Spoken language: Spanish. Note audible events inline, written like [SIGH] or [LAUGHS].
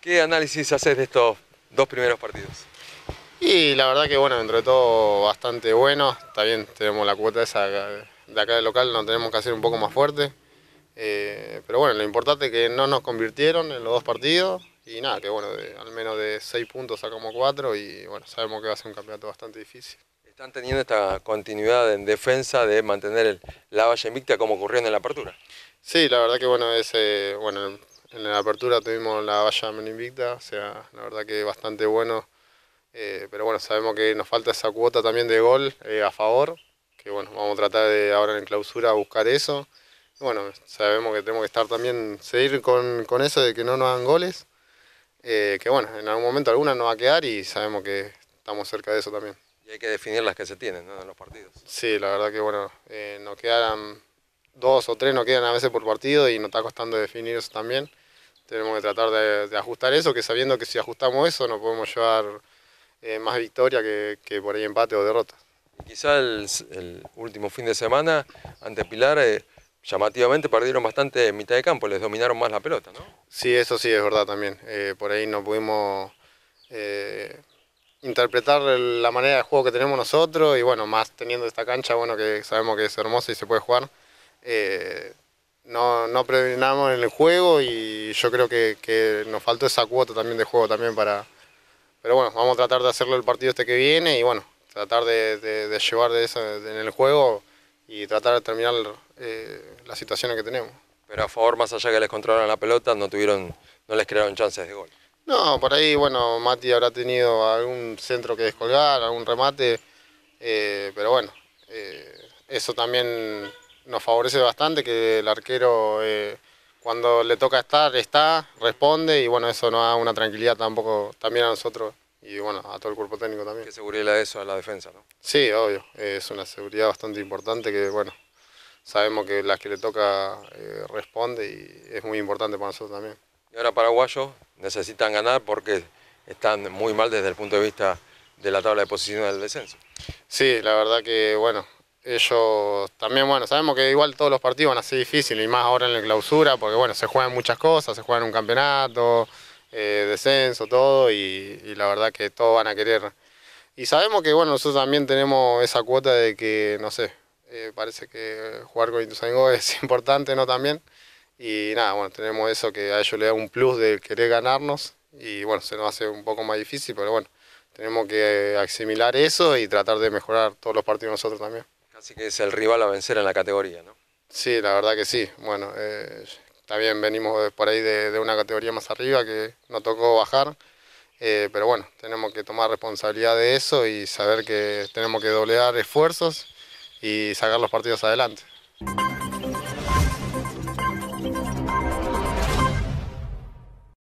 ¿Qué análisis haces de estos dos primeros partidos? Y la verdad que bueno, entre de todo bastante bueno. Está bien, tenemos la cuota esa de acá del local, nos tenemos que hacer un poco más fuerte. Eh, pero bueno, lo importante es que no nos convirtieron en los dos partidos. Y nada, que bueno, al menos de seis puntos sacamos cuatro y bueno, sabemos que va a ser un campeonato bastante difícil. Están teniendo esta continuidad en defensa de mantener la valla invicta como ocurrió en la apertura. Sí, la verdad que bueno, es, eh, bueno en la apertura tuvimos la valla invicta, o sea, la verdad que bastante bueno. Eh, pero bueno, sabemos que nos falta esa cuota también de gol eh, a favor, que bueno, vamos a tratar de ahora en clausura buscar eso. Y bueno, sabemos que tenemos que estar también, seguir con, eso de que no nos hagan goles, que bueno, en algún momento alguna nos va a quedar y sabemos que estamos cerca de eso también hay que definir las que se tienen ¿no? en los partidos. Sí, la verdad que bueno, eh, nos quedan dos o tres, nos quedan a veces por partido y nos está costando definir eso también. Tenemos que tratar de, ajustar eso, que sabiendo que si ajustamos eso no podemos llevar eh, más victoria que, por ahí empate o derrota. quizá el, último fin de semana ante Pilar... Eh, llamativamente perdieron bastante mitad de campo, les dominaron más la pelota, ¿no? Sí, eso sí es verdad también. por ahí no pudimos interpretar la manera de juego que tenemos nosotros y bueno, más teniendo esta cancha, bueno, que sabemos que es hermosa y se puede jugar, eh, no, no predominamos en el juego y yo creo que, nos faltó esa cuota también de juego también para... Pero bueno, vamos a tratar de hacerlo el partido este que viene y bueno, tratar de, llevar de eso en el juego y tratar de terminar eh, las situaciones que tenemos. Pero a favor, más allá que les controlaron la pelota, no tuvieron, no les crearon chances de gol. No, por ahí, bueno, Mati habrá tenido algún centro que descolgar, algún remate, eh, pero bueno, eh, eso también nos favorece bastante, que el arquero eh, cuando le toca estar, está, responde y bueno, eso nos da una tranquilidad tampoco también a nosotros y bueno, a todo el cuerpo técnico también. ¿Qué seguridad le eso a la defensa, no? Sí, obvio, es una seguridad bastante importante que bueno, sabemos que las que le toca responde y es muy importante para nosotros también. Y ahora paraguayo, necesitan ganar porque están muy mal desde el punto de vista de la tabla de posiciones del descenso. Sí, la verdad que, bueno, ellos también, bueno, sabemos que igual todos los partidos van a ser difíciles y más ahora en la clausura, porque, bueno, se juegan muchas cosas, se juegan un campeonato, eh, descenso, todo, y, la verdad que todos van a querer. Y sabemos que, bueno, nosotros también tenemos esa cuota de que, no sé, eh, parece que jugar con Ituzaingó es [LAUGHS] importante, ¿no? También. Y nada, bueno, tenemos eso que a ellos le da un plus de querer ganarnos y bueno, se nos hace un poco más difícil, pero bueno, tenemos que asimilar eso y tratar de mejorar todos los partidos nosotros también. Así que es el rival a vencer en la categoría, ¿no? Sí, la verdad que sí. Bueno, eh, también venimos por ahí de, una categoría más arriba que nos tocó bajar, eh, pero bueno, tenemos que tomar responsabilidad de eso y saber que tenemos que doblear esfuerzos y sacar los partidos adelante.